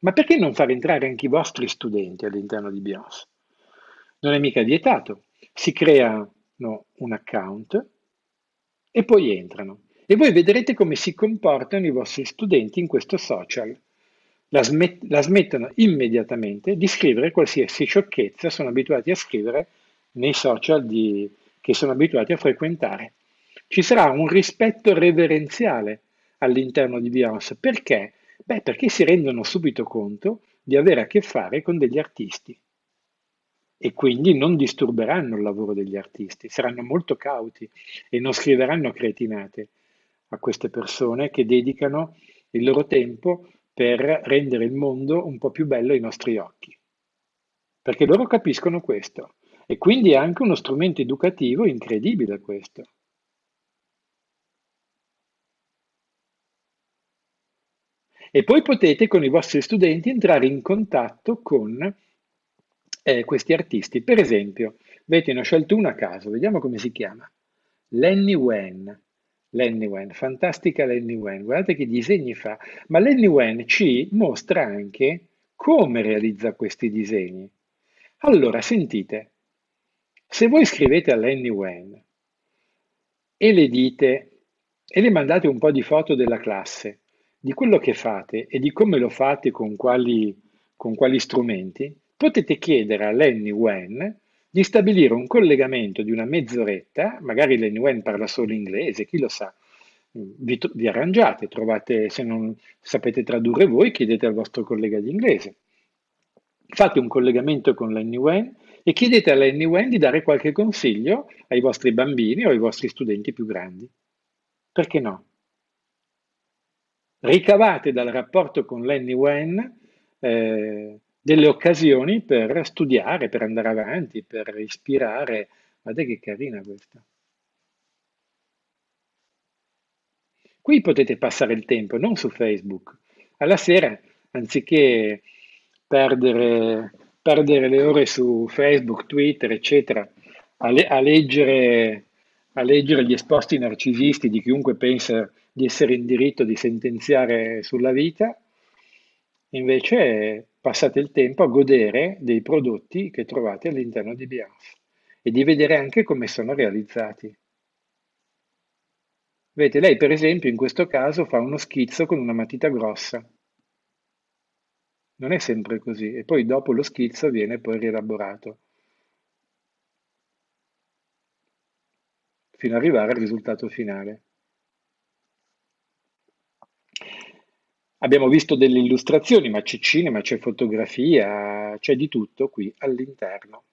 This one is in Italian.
Ma perché non far entrare anche i vostri studenti all'interno di BIOS? Non è mica vietato. Si creano un account e poi entrano. E voi vedrete come si comportano i vostri studenti in questo social. La, smet- la smettono immediatamente di scrivere qualsiasi sciocchezza sono abituati a scrivere nei social di, che sono abituati a frequentare. Ci sarà un rispetto reverenziale all'interno di BIOS. perché Beh, perché si rendono subito conto di avere a che fare con degli artisti e quindi non disturberanno il lavoro degli artisti, saranno molto cauti e non scriveranno cretinate a queste persone che dedicano il loro tempo per rendere il mondo un po' più bello ai nostri occhi. Perché loro capiscono questo e quindi è anche uno strumento educativo incredibile questo. E poi potete con i vostri studenti entrare in contatto con eh, questi artisti. Per esempio, vedete, ne ho scelto uno a caso, vediamo come si chiama. Lenny Wen. Lenny Wen, fantastica Lenny Wen, guardate che disegni fa, ma Lenny Wen ci mostra anche come realizza questi disegni. Allora, sentite, se voi scrivete a Lenny Wen e le dite e le mandate un po' di foto della classe di quello che fate e di come lo fate con quali, con quali strumenti, potete chiedere a Lenny Wen di stabilire un collegamento di una mezz'oretta, magari Lenny Wen parla solo inglese, chi lo sa, vi, vi arrangiate, trovate, se non sapete tradurre voi, chiedete al vostro collega di inglese. Fate un collegamento con Lenny Wen e chiedete a Lenny Wen di dare qualche consiglio ai vostri bambini o ai vostri studenti più grandi. Perché no? ricavate dal rapporto con Lenny Wen eh, delle occasioni per studiare, per andare avanti, per ispirare. Guardate che carina questa. Qui potete passare il tempo, non su Facebook. Alla sera, anziché perdere, perdere le ore su Facebook, Twitter, eccetera, a, le a leggere a leggere gli esposti narcisisti di chiunque pensa di essere in diritto di sentenziare sulla vita, invece passate il tempo a godere dei prodotti che trovate all'interno di Behalf e di vedere anche come sono realizzati. Vedete, lei per esempio in questo caso fa uno schizzo con una matita grossa. Non è sempre così e poi dopo lo schizzo viene poi rielaborato. fino ad arrivare al risultato finale. Abbiamo visto delle illustrazioni, ma c'è cinema, c'è fotografia, c'è di tutto qui all'interno.